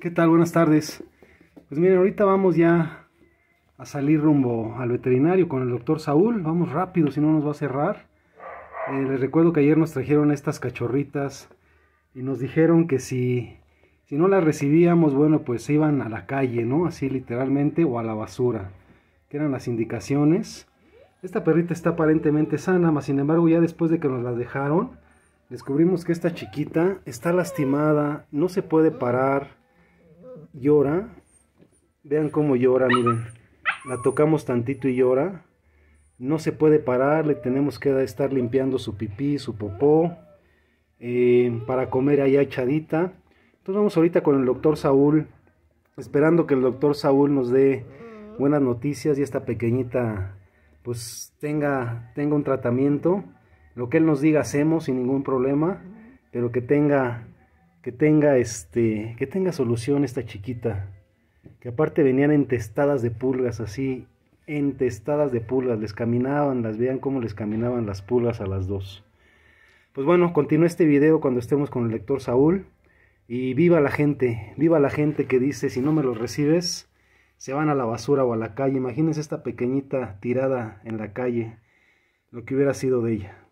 ¿Qué tal? Buenas tardes. Pues miren, ahorita vamos ya a salir rumbo al veterinario con el doctor Saúl. Vamos rápido, si no nos va a cerrar. Eh, les recuerdo que ayer nos trajeron estas cachorritas y nos dijeron que si, si no las recibíamos, bueno, pues se iban a la calle, ¿no? Así literalmente, o a la basura, que eran las indicaciones. Esta perrita está aparentemente sana, mas sin embargo ya después de que nos las dejaron, Descubrimos que esta chiquita está lastimada, no se puede parar, llora. Vean cómo llora, miren. La tocamos tantito y llora. No se puede parar, le tenemos que estar limpiando su pipí, su popó. Eh, para comer allá echadita. Entonces vamos ahorita con el doctor Saúl, esperando que el doctor Saúl nos dé buenas noticias y esta pequeñita pues tenga, tenga un tratamiento lo que Él nos diga hacemos sin ningún problema, pero que tenga, que tenga, este, que tenga solución esta chiquita, que aparte venían entestadas de pulgas así, entestadas de pulgas, les caminaban, las vean cómo les caminaban las pulgas a las dos. Pues bueno, continúe este video cuando estemos con el lector Saúl y viva la gente, viva la gente que dice si no me lo recibes, se van a la basura o a la calle. Imagínense esta pequeñita tirada en la calle, lo que hubiera sido de ella.